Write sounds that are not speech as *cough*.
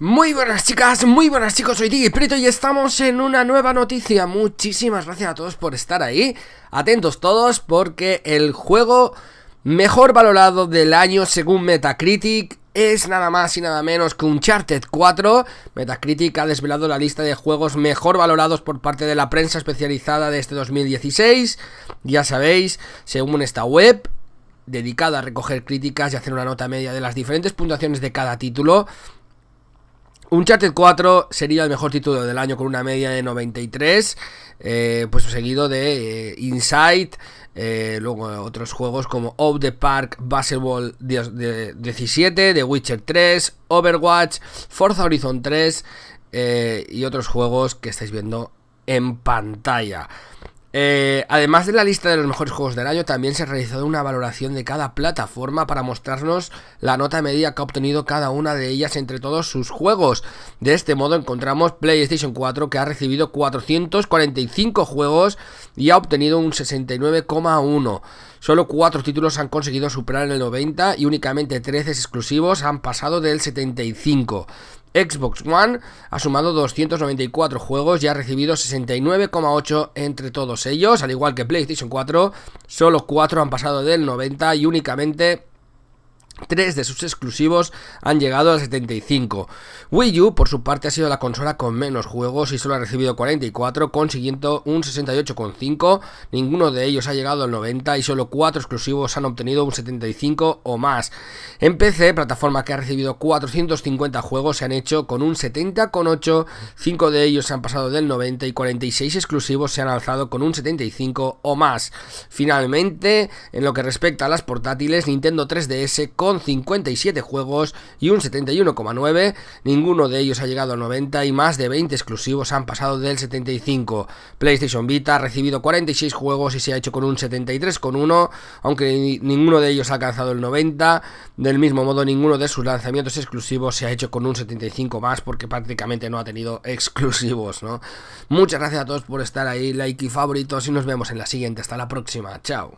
Muy buenas chicas, muy buenas chicos, soy Digi Prieto y estamos en una nueva noticia Muchísimas gracias a todos por estar ahí Atentos todos porque el juego mejor valorado del año según Metacritic es nada más y nada menos que Uncharted 4. Metacritic ha desvelado la lista de juegos mejor valorados por parte de la prensa especializada de este 2016. Ya sabéis, según esta web, dedicada a recoger críticas y hacer una nota media de las diferentes puntuaciones de cada título, Uncharted 4 sería el mejor título del año con una media de 93, eh, pues seguido de Insight, eh, Inside, eh, luego otros juegos como Of the Park, Basketball 17, The Witcher 3, Overwatch, Forza Horizon 3 y otros juegos que estáis viendo en pantalla. Eh, además de la lista de los mejores juegos del año, también se ha realizado una valoración de cada plataforma para mostrarnos la nota media que ha obtenido cada una de ellas entre todos sus juegos. De este modo encontramos PlayStation 4 que ha recibido 445 juegos y ha obtenido un 69,1. Solo 4 títulos han conseguido superar el 90 y únicamente 13 exclusivos han pasado del 75. Xbox One ha sumado 294 juegos y ha recibido 69,8 entre todos ellos, al igual que PlayStation 4, solo 4 han pasado del 90 y únicamente Tres de sus exclusivos han llegado a 75. Wii U, por su parte, ha sido la consola con menos juegos y solo ha recibido 44, consiguiendo un 68,5. Ninguno de ellos ha llegado al 90 y solo 4 exclusivos han obtenido un 75 o más. En PC, plataforma que ha recibido 450 juegos, se han hecho con un 70,8. 5 de ellos se han pasado del 90 y 46 exclusivos se han alzado con un 75 o más. Finalmente, en lo que respecta a las portátiles, Nintendo 3DS con con 57 juegos y un 71,9, ninguno de ellos ha llegado al 90 y más de 20 exclusivos han pasado del 75. PlayStation Vita ha recibido 46 juegos y se ha hecho con un 73,1, aunque ninguno de ellos ha alcanzado el 90, del mismo modo ninguno de sus lanzamientos exclusivos se ha hecho con un 75 más porque prácticamente no ha tenido *laughs* exclusivos, ¿no? Muchas gracias a todos por estar ahí, like y favoritos y nos vemos en la siguiente, hasta la próxima, chao.